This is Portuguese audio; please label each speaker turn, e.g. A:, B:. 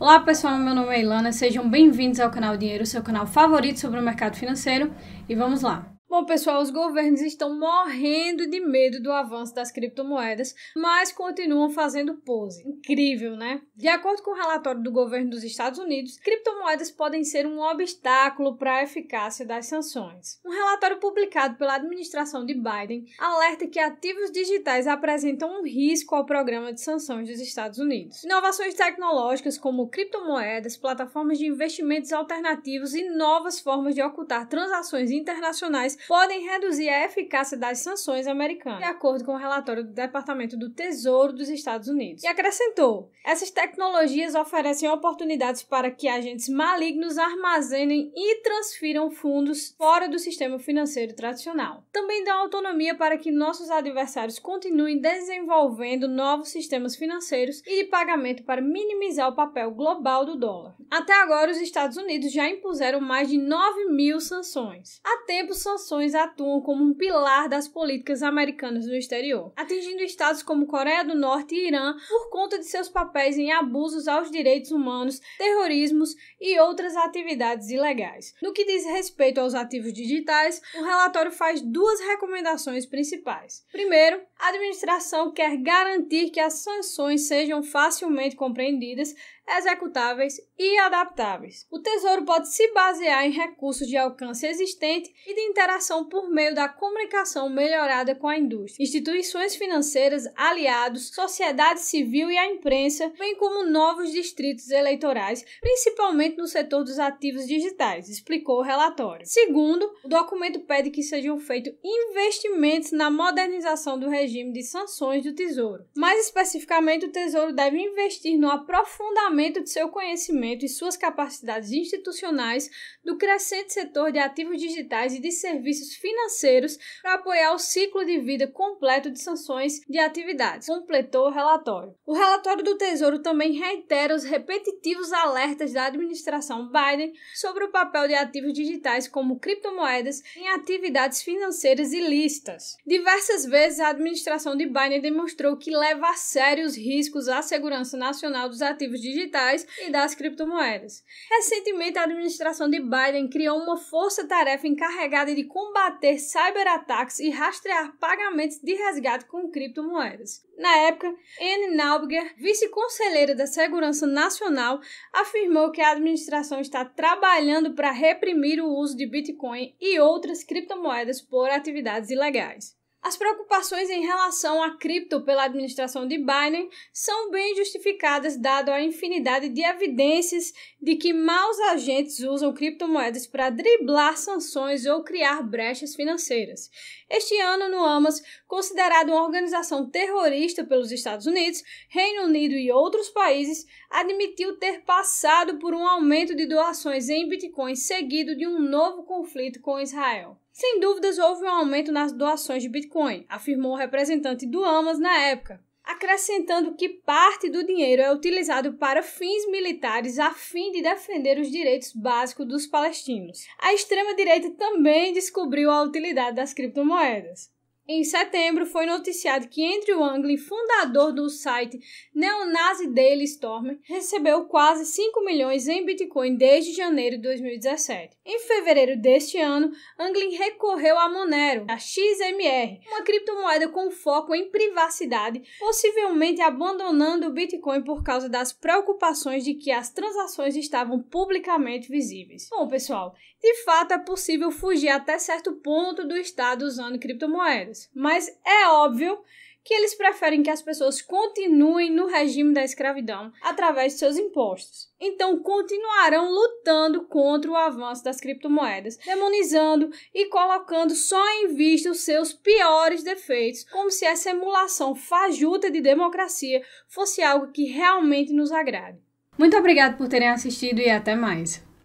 A: Olá pessoal, meu nome é Ilana, sejam bem-vindos ao canal Dinheiro, seu canal favorito sobre o mercado financeiro e vamos lá. Bom, pessoal, os governos estão morrendo de medo do avanço das criptomoedas, mas continuam fazendo pose. Incrível, né? De acordo com o um relatório do governo dos Estados Unidos, criptomoedas podem ser um obstáculo para a eficácia das sanções. Um relatório publicado pela administração de Biden alerta que ativos digitais apresentam um risco ao programa de sanções dos Estados Unidos. Inovações tecnológicas como criptomoedas, plataformas de investimentos alternativos e novas formas de ocultar transações internacionais podem reduzir a eficácia das sanções americanas, de acordo com o relatório do Departamento do Tesouro dos Estados Unidos. E acrescentou: essas tecnologias oferecem oportunidades para que agentes malignos armazenem e transfiram fundos fora do sistema financeiro tradicional. Também dão autonomia para que nossos adversários continuem desenvolvendo novos sistemas financeiros e de pagamento para minimizar o papel global do dólar. Até agora, os Estados Unidos já impuseram mais de 9 mil sanções. Há tempo, sanções atuam como um pilar das políticas americanas no exterior, atingindo estados como Coreia do Norte e Irã por conta de seus papéis em abusos aos direitos humanos, terrorismos e outras atividades ilegais. No que diz respeito aos ativos digitais, o relatório faz duas recomendações principais. Primeiro, a administração quer garantir que as sanções sejam facilmente compreendidas executáveis e adaptáveis. O Tesouro pode se basear em recursos de alcance existente e de interação por meio da comunicação melhorada com a indústria, instituições financeiras, aliados, sociedade civil e a imprensa, bem como novos distritos eleitorais, principalmente no setor dos ativos digitais, explicou o relatório. Segundo, o documento pede que sejam feitos investimentos na modernização do regime de sanções do Tesouro. Mais especificamente, o Tesouro deve investir no aprofundamento aumento de seu conhecimento e suas capacidades institucionais do crescente setor de ativos digitais e de serviços financeiros para apoiar o ciclo de vida completo de sanções de atividades, completou o relatório. O relatório do Tesouro também reitera os repetitivos alertas da administração Biden sobre o papel de ativos digitais como criptomoedas em atividades financeiras ilícitas. Diversas vezes a administração de Biden demonstrou que leva a sério os riscos à segurança nacional dos ativos digitais digitais e das criptomoedas. Recentemente, a administração de Biden criou uma força-tarefa encarregada de combater cyberataques e rastrear pagamentos de resgate com criptomoedas. Na época, Anne Nauberger, vice-conselheira da Segurança Nacional, afirmou que a administração está trabalhando para reprimir o uso de Bitcoin e outras criptomoedas por atividades ilegais. As preocupações em relação à cripto pela administração de Biden são bem justificadas, dado a infinidade de evidências de que maus agentes usam criptomoedas para driblar sanções ou criar brechas financeiras. Este ano, no AMAS, considerado uma organização terrorista pelos Estados Unidos, Reino Unido e outros países, admitiu ter passado por um aumento de doações em Bitcoin seguido de um novo conflito com Israel. Sem dúvidas, houve um aumento nas doações de Bitcoin, afirmou o representante do Amas na época, acrescentando que parte do dinheiro é utilizado para fins militares a fim de defender os direitos básicos dos palestinos. A extrema-direita também descobriu a utilidade das criptomoedas em setembro foi noticiado que Andrew Anglin, fundador do site neonazi Daily Storm, recebeu quase 5 milhões em Bitcoin desde janeiro de 2017. Em fevereiro deste ano, Anglin recorreu a Monero, a XMR, uma criptomoeda com foco em privacidade, possivelmente abandonando o Bitcoin por causa das preocupações de que as transações estavam publicamente visíveis. Bom, pessoal, de fato é possível fugir até certo ponto do Estado usando criptomoedas coisas. Mas é óbvio que eles preferem que as pessoas continuem no regime da escravidão através de seus impostos. Então, continuarão lutando contra o avanço das criptomoedas, demonizando e colocando só em vista os seus piores defeitos, como se essa emulação fajuta de democracia fosse algo que realmente nos agrade. Muito obrigado por terem assistido e até mais.